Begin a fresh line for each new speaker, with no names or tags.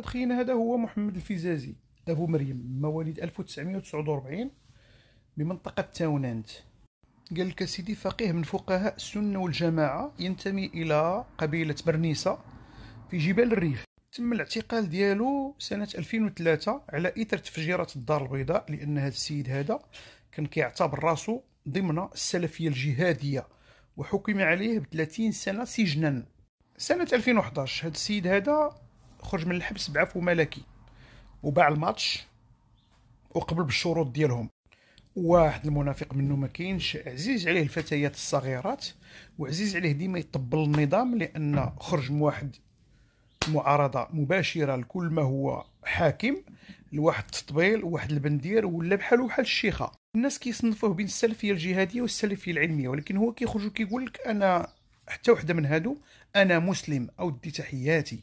هاد خينا هذا هو محمد الفزازي ابو مريم مواليد 1949 بمنطقه تاونانت قال لك سيدي فقيه من فقهاء السنه والجماعه ينتمي الى قبيله برنيسه في جبال الريف تم الاعتقال ديالو سنه 2003 على اثر تفجيرات الدار البيضاء لان هذا السيد هذا كان كيعتبر راسو ضمن السلفيه الجهاديه وحكم عليه ب 30 سنه سجنا سنه 2011 هذا السيد هذا خرج من الحبس بعفو ملكي وباع الماتش وقبل بالشروط ديالهم واحد المنافق منه ما كاينش عزيز عليه الفتيات الصغيرات وعزيز عليه ديما يطبل النظام لان خرج من واحد معارضه مباشره لكل ما هو حاكم لواحد التطبيل وواحد البندير ولا بحالو بحال الشيخه الناس كيصنفوه بين السلفيه الجهاديه والسلفيه العلميه ولكن هو كيخرج كيقول لك انا حتى وحده من هادو انا مسلم اودي تحياتي